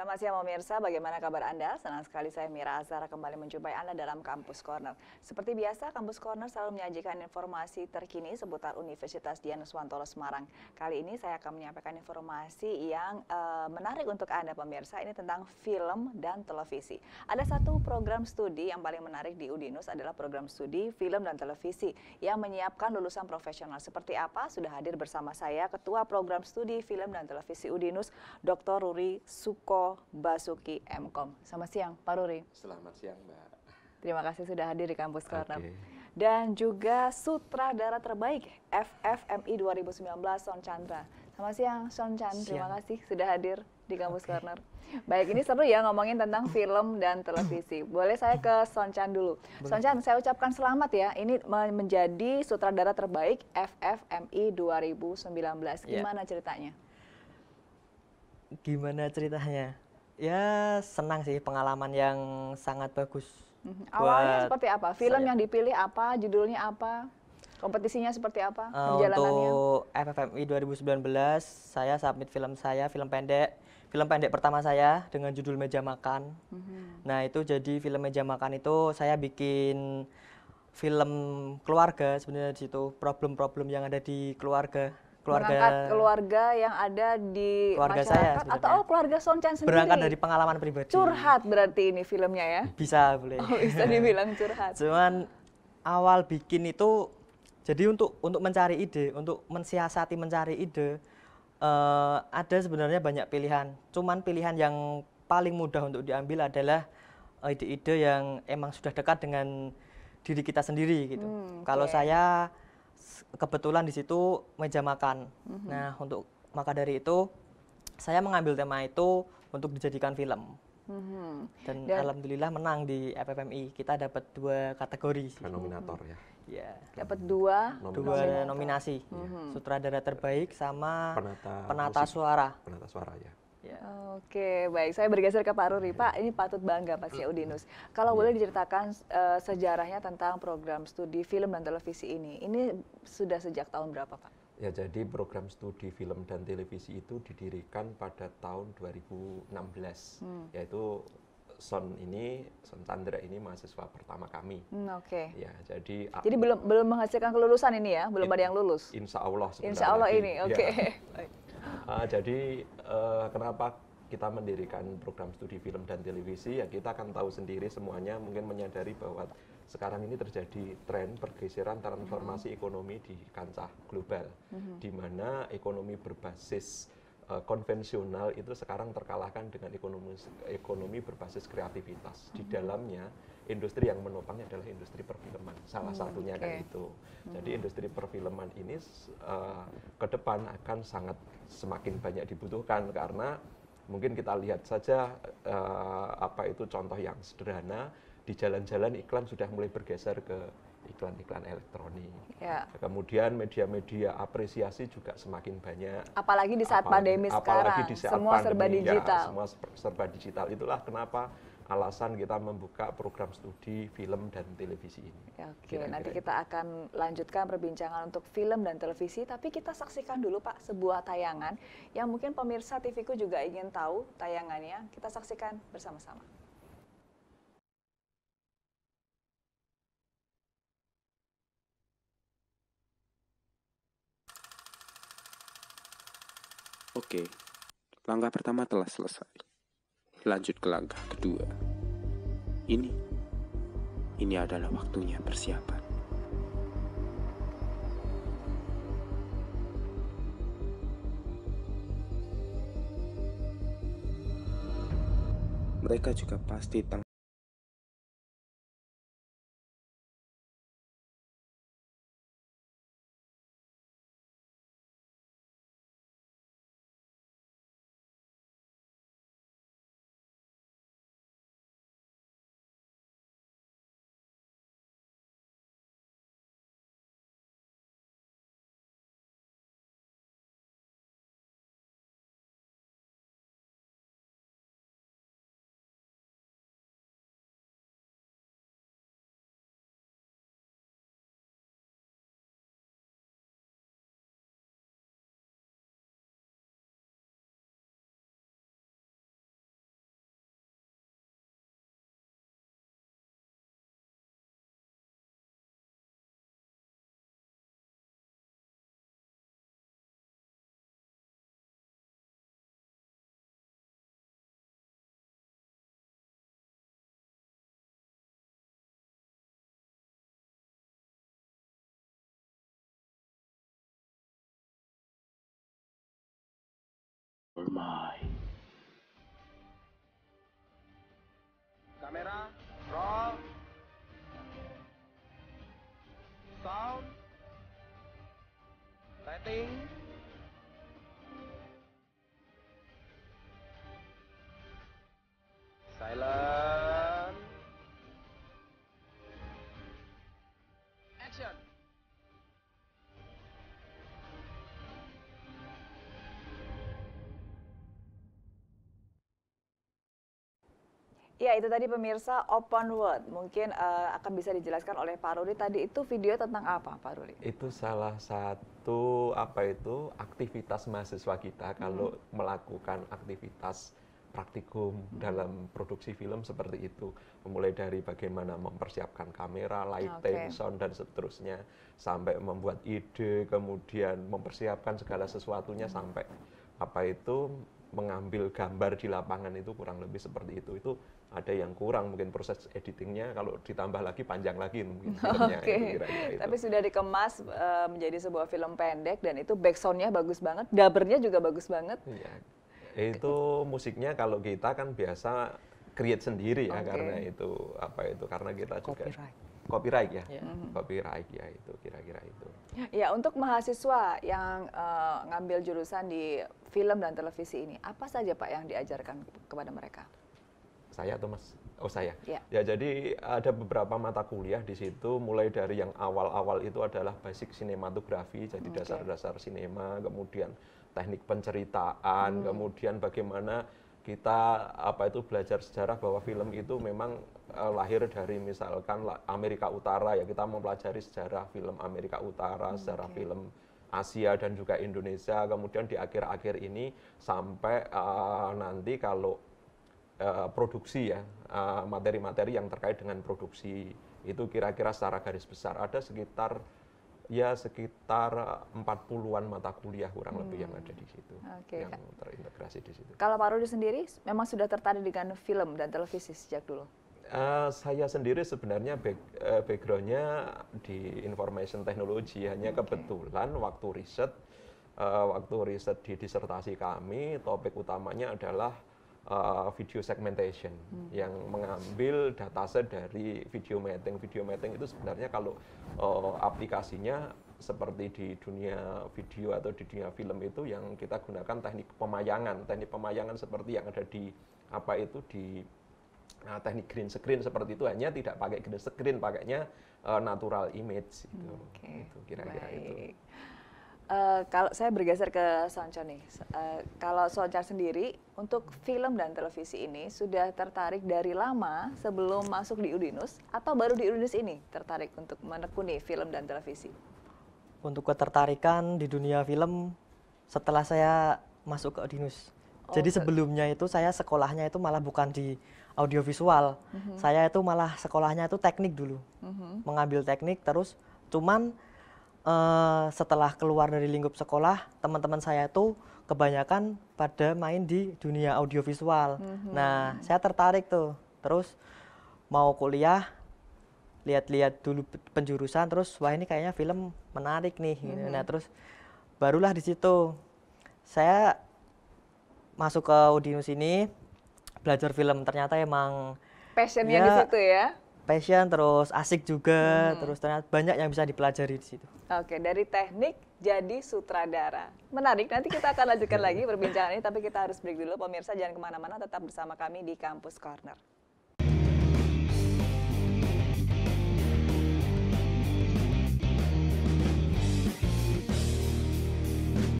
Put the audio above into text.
Selamat siang pemirsa, bagaimana kabar Anda? Senang sekali saya Mira Azhar kembali menjumpai Anda dalam Kampus Corner. Seperti biasa, Kampus Corner selalu menyajikan informasi terkini seputar Universitas Dian Nuswantoro Semarang. Kali ini saya akan menyampaikan informasi yang uh, menarik untuk Anda pemirsa, ini tentang film dan televisi. Ada satu program studi yang paling menarik di Udinus adalah program studi film dan televisi yang menyiapkan lulusan profesional. Seperti apa? Sudah hadir bersama saya Ketua Program Studi Film dan Televisi Udinus, Dr. Ruri Suko Basuki Mkom. Selamat siang, Pak Ruri. Selamat siang, Mbak. Terima kasih sudah hadir di Kampus Kornam. Okay. Dan juga sutradara terbaik FFMI 2019, Son Chandra. Selamat siang, Son Chan. Terima kasih sudah hadir di Kampus okay. Corner. Baik, ini seru ya ngomongin tentang film dan televisi. Boleh saya ke Son Chan dulu. Boleh. Son Chan, saya ucapkan selamat ya. Ini menjadi sutradara terbaik FFMI 2019. Ya. Gimana yeah. ceritanya? gimana ceritanya? Ya senang sih pengalaman yang sangat bagus. Mhm. Awalnya seperti apa? Film saya. yang dipilih apa? Judulnya apa? Kompetisinya seperti apa? Uh, Untuk FFMI 2019 saya submit film saya, film pendek. Film pendek pertama saya dengan judul Meja Makan. Hmm. Nah itu jadi film Meja Makan itu saya bikin film keluarga sebenarnya di situ problem-problem yang ada di keluarga keluarga keluarga yang ada di keluarga masyarakat saya atau oh, keluarga Sonchan sendiri. Berangkat dari pengalaman pribadi. Curhat berarti ini filmnya ya. Bisa boleh. Oh, bisa dibilang curhat. Cuman awal bikin itu jadi untuk untuk mencari ide, untuk mensiasati mencari ide uh, ada sebenarnya banyak pilihan. Cuman pilihan yang paling mudah untuk diambil adalah eh, ide-ide yang emang sudah dekat dengan diri kita sendiri gitu. Hmm, okay. Kalau saya kebetulan di situ meja makan. Mm-hmm. Nah, untuk maka dari itu saya mengambil tema itu untuk dijadikan film. Mm-hmm. Dan, Dan alhamdulillah menang di FFMI. Kita dapat dua kategori. nominator mm-hmm. ya. Ya. Dapat dua nominasi. dua nominasi. Mm-hmm. Sutradara terbaik sama penata, penata suara. Penata suara ya. Yeah. Oke, baik. Saya bergeser ke Pak Ruri. Iya. Pak, ini patut bangga pasti Udinus. Kalau iya. boleh diceritakan uh, sejarahnya tentang program studi film dan televisi ini. Ini sudah sejak tahun berapa, Pak? Ya, jadi program studi film dan televisi itu didirikan pada tahun 2016, hmm. yaitu Son ini, Son Chandra ini mahasiswa pertama kami. Hmm, Oke. Okay. Ya, jadi. Jadi belum belum menghasilkan kelulusan ini ya, belum in, ada yang lulus. Insya Allah. Insya Allah ini, oke. Okay. Ya. uh, jadi uh, kenapa kita mendirikan program studi film dan televisi ya kita akan tahu sendiri semuanya mungkin menyadari bahwa sekarang ini terjadi tren pergeseran transformasi mm -hmm. ekonomi di kancah global mm -hmm. di mana ekonomi berbasis eh, konvensional itu sekarang terkalahkan dengan ekonomi ekonomi berbasis kreativitas di mm-hmm. dalamnya industri yang menopangnya adalah industri perfilman salah hmm, satunya okay. kan itu hmm. jadi industri perfilman ini uh, ke depan akan sangat semakin banyak dibutuhkan karena mungkin kita lihat saja uh, apa itu contoh yang sederhana di jalan-jalan iklan sudah mulai bergeser ke iklan-iklan elektronik. Ya. Kemudian media-media apresiasi juga semakin banyak. Apalagi di saat apalagi, pandemi sekarang, di saat semua pandemi, serba ya, digital. Ya, semua serba digital itulah kenapa alasan kita membuka program studi film dan televisi ini. Oke, Kira -kira nanti gitu. kita akan lanjutkan perbincangan untuk film dan televisi, tapi kita saksikan dulu Pak sebuah tayangan yang mungkin pemirsa TVku juga ingin tahu tayangannya. Kita saksikan bersama-sama. Oke, langkah pertama telah selesai lanjut ke langkah kedua. Ini, ini adalah waktunya persiapan. Mereka juga pasti mine. Camera, roll. Sound. lighting. Ya itu tadi pemirsa open World mungkin uh, akan bisa dijelaskan oleh Pak Ruri tadi itu video tentang apa Pak Ruri? Itu salah satu apa itu aktivitas mahasiswa kita kalau hmm. melakukan aktivitas praktikum hmm. dalam produksi film seperti itu mulai dari bagaimana mempersiapkan kamera, lighting, okay. sound dan seterusnya sampai membuat ide kemudian mempersiapkan segala sesuatunya hmm. sampai apa itu mengambil gambar di lapangan itu kurang lebih seperti itu itu ada yang kurang mungkin proses editingnya kalau ditambah lagi panjang lagi mungkin filmnya ya, okay. tapi sudah dikemas uh, menjadi sebuah film pendek dan itu backsoundnya bagus banget dabernya juga bagus banget iya. itu musiknya kalau kita kan biasa create sendiri ya okay. karena itu apa itu karena kita juga copyright copyright ya yeah. Mm-hmm. copyright ya itu kira-kira itu ya untuk mahasiswa yang uh, ngambil jurusan di film dan televisi ini apa saja pak yang diajarkan kepada mereka saya atau Mas Oh saya. Ya. ya jadi ada beberapa mata kuliah di situ mulai dari yang awal-awal itu adalah basic sinematografi, jadi okay. dasar-dasar sinema, kemudian teknik penceritaan, hmm. kemudian bagaimana kita apa itu belajar sejarah bahwa film itu memang uh, lahir dari misalkan Amerika Utara ya kita mempelajari sejarah film Amerika Utara, hmm, sejarah okay. film Asia dan juga Indonesia. Kemudian di akhir-akhir ini sampai uh, nanti kalau Eh, produksi ya eh, materi-materi yang terkait dengan produksi itu kira-kira secara garis besar ada sekitar ya sekitar 40-an mata kuliah kurang hmm. lebih yang hmm. ada di situ okay. yang terintegrasi di situ. Kalau Pak Rudi sendiri memang sudah tertarik dengan film dan televisi sejak dulu? Uh, saya sendiri sebenarnya back, uh, backgroundnya di information technology hanya okay. kebetulan waktu riset uh, waktu riset di disertasi kami topik utamanya adalah uh, video segmentation hmm. yang mengambil data set dari video mapping. Video mapping itu sebenarnya kalau uh, aplikasinya seperti di dunia video atau di dunia film itu yang kita gunakan teknik pemayangan. Teknik pemayangan seperti yang ada di apa itu di Nah, teknik green screen seperti itu hanya tidak pakai green screen, pakainya uh, natural image gitu. Hmm, okay. Itu kira-kira itu. Eh, kalau saya bergeser ke Sonco nih, uh, kalau Soncar sendiri untuk film dan televisi ini sudah tertarik dari lama sebelum masuk di Udinus atau baru di Udinus ini tertarik untuk menekuni film dan televisi? Untuk ketertarikan di dunia film setelah saya masuk ke Udinus. Oh, Jadi sebelumnya itu saya sekolahnya itu malah bukan di audiovisual, Uh mhm. -huh. saya itu malah sekolahnya itu teknik dulu, Uh mhm. -huh. mengambil teknik terus cuman uh, setelah keluar dari lingkup sekolah, teman-teman saya itu kebanyakan pada main di dunia audiovisual. Mm-hmm. Nah, saya tertarik tuh. Terus mau kuliah, lihat-lihat dulu penjurusan, terus wah ini kayaknya film menarik nih. Mm-hmm. Nah, terus barulah di situ saya masuk ke Udinus ini belajar film. Ternyata emang passionnya ya, di situ ya passion terus asik juga hmm. terus ternyata banyak yang bisa dipelajari di situ. Oke, dari teknik jadi sutradara. Menarik, nanti kita akan lanjutkan lagi perbincangan ini tapi kita harus break dulu pemirsa jangan kemana-mana tetap bersama kami di Kampus Corner.